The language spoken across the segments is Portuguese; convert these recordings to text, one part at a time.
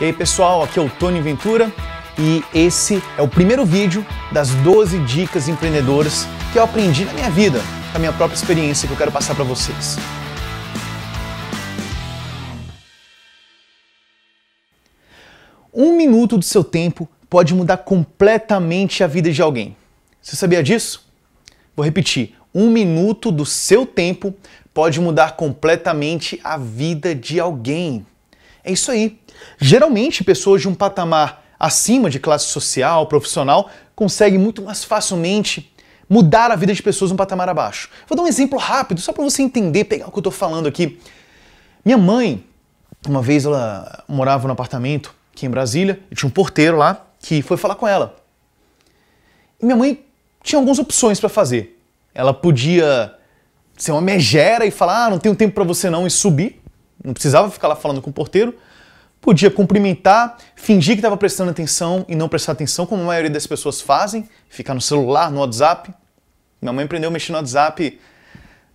E aí pessoal, aqui é o Tony Ventura e esse é o primeiro vídeo das 12 dicas empreendedoras que eu aprendi na minha vida, com a minha própria experiência que eu quero passar para vocês. Um minuto do seu tempo pode mudar completamente a vida de alguém. Você sabia disso? Vou repetir: um minuto do seu tempo pode mudar completamente a vida de alguém. É isso aí. Geralmente, pessoas de um patamar acima de classe social, profissional, conseguem muito mais facilmente mudar a vida de pessoas de um patamar abaixo. Vou dar um exemplo rápido, só para você entender, pegar o que eu estou falando aqui. Minha mãe, uma vez ela morava num apartamento aqui em Brasília, e tinha um porteiro lá que foi falar com ela. E minha mãe tinha algumas opções para fazer. Ela podia ser uma megera e falar: ah, não tenho tempo para você não, e subir não precisava ficar lá falando com o porteiro, podia cumprimentar, fingir que estava prestando atenção e não prestar atenção, como a maioria das pessoas fazem, ficar no celular, no WhatsApp. Minha mãe aprendeu a mexer no WhatsApp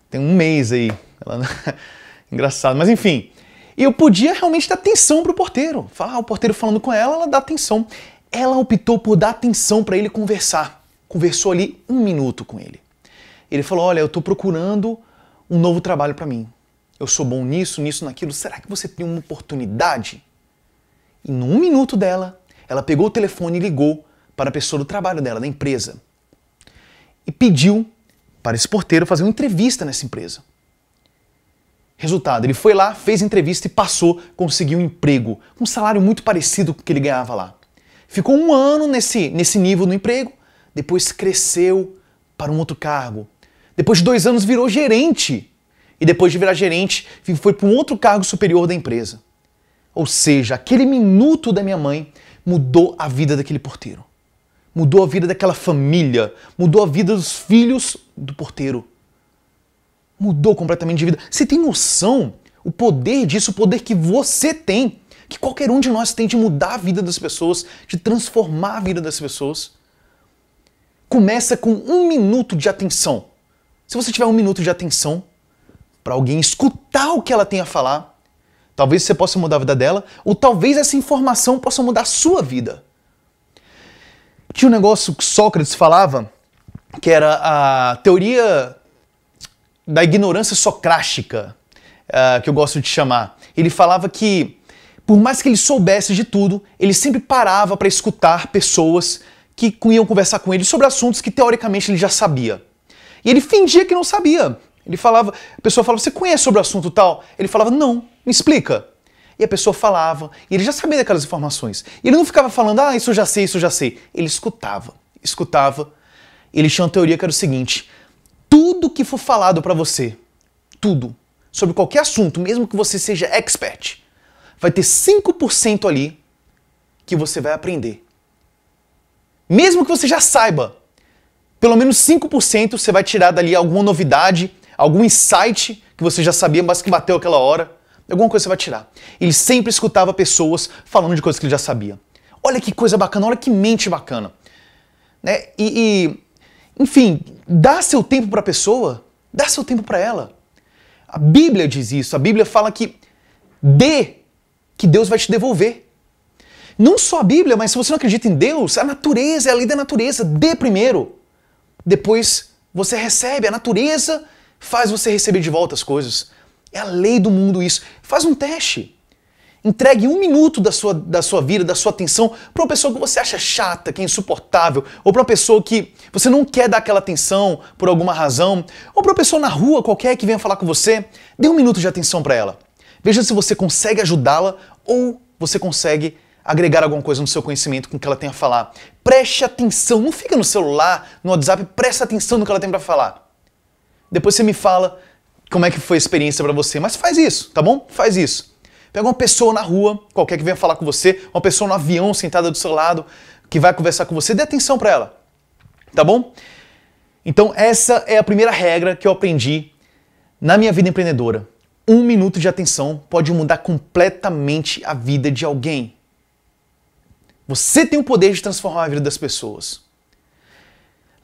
tem um mês aí. Ela... Engraçado, mas enfim. eu podia realmente dar atenção para o porteiro. Falar, ah, o porteiro falando com ela, ela dá atenção. Ela optou por dar atenção para ele conversar. Conversou ali um minuto com ele. Ele falou: Olha, eu estou procurando um novo trabalho para mim eu sou bom nisso, nisso, naquilo, será que você tem uma oportunidade? E num minuto dela, ela pegou o telefone e ligou para a pessoa do trabalho dela, da empresa, e pediu para esse porteiro fazer uma entrevista nessa empresa. Resultado, ele foi lá, fez entrevista e passou, conseguiu um emprego, um salário muito parecido com o que ele ganhava lá. Ficou um ano nesse, nesse nível no emprego, depois cresceu para um outro cargo. Depois de dois anos virou gerente e depois de virar gerente, foi para um outro cargo superior da empresa. Ou seja, aquele minuto da minha mãe mudou a vida daquele porteiro. Mudou a vida daquela família, mudou a vida dos filhos do porteiro. Mudou completamente de vida. Você tem noção o poder disso, o poder que você tem, que qualquer um de nós tem de mudar a vida das pessoas, de transformar a vida das pessoas? Começa com um minuto de atenção. Se você tiver um minuto de atenção, para alguém escutar o que ela tem a falar, talvez você possa mudar a vida dela, ou talvez essa informação possa mudar a sua vida. Tinha um negócio que Sócrates falava, que era a teoria da ignorância socrática, uh, que eu gosto de chamar. Ele falava que, por mais que ele soubesse de tudo, ele sempre parava para escutar pessoas que iam conversar com ele sobre assuntos que teoricamente ele já sabia. E ele fingia que não sabia. Ele falava, a pessoa falava, você conhece sobre o assunto tal? Ele falava, não, me explica. E a pessoa falava, e ele já sabia daquelas informações. E ele não ficava falando, ah, isso eu já sei, isso eu já sei. Ele escutava, escutava. Ele tinha uma teoria que era o seguinte: tudo que for falado para você, tudo, sobre qualquer assunto, mesmo que você seja expert, vai ter 5% ali que você vai aprender. Mesmo que você já saiba, pelo menos 5% você vai tirar dali alguma novidade, algum insight que você já sabia, mas que bateu aquela hora, alguma coisa você vai tirar. Ele sempre escutava pessoas falando de coisas que ele já sabia. Olha que coisa bacana, olha que mente bacana. Né? E, e enfim, dá seu tempo para a pessoa, dá seu tempo para ela. A Bíblia diz isso, a Bíblia fala que dê, que Deus vai te devolver. Não só a Bíblia, mas se você não acredita em Deus, a natureza, é a lei da natureza, dê primeiro. Depois você recebe, a natureza faz você receber de volta as coisas. É a lei do mundo isso. Faz um teste. Entregue um minuto da sua, da sua vida, da sua atenção, para uma pessoa que você acha chata, que é insuportável, ou para uma pessoa que você não quer dar aquela atenção por alguma razão, ou para uma pessoa na rua qualquer que venha falar com você. Dê um minuto de atenção para ela. Veja se você consegue ajudá-la ou você consegue agregar alguma coisa no seu conhecimento com o que ela tem a falar. Preste atenção, não fica no celular, no WhatsApp, preste atenção no que ela tem para falar. Depois você me fala como é que foi a experiência para você, mas faz isso, tá bom? Faz isso. Pega uma pessoa na rua, qualquer que venha falar com você, uma pessoa no avião sentada do seu lado, que vai conversar com você, dê atenção para ela. Tá bom? Então, essa é a primeira regra que eu aprendi na minha vida empreendedora. Um minuto de atenção pode mudar completamente a vida de alguém. Você tem o poder de transformar a vida das pessoas.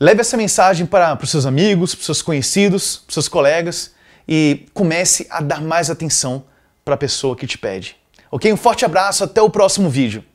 Leve essa mensagem para, para os seus amigos, para os seus conhecidos, para os seus colegas e comece a dar mais atenção para a pessoa que te pede. Ok? Um forte abraço, até o próximo vídeo.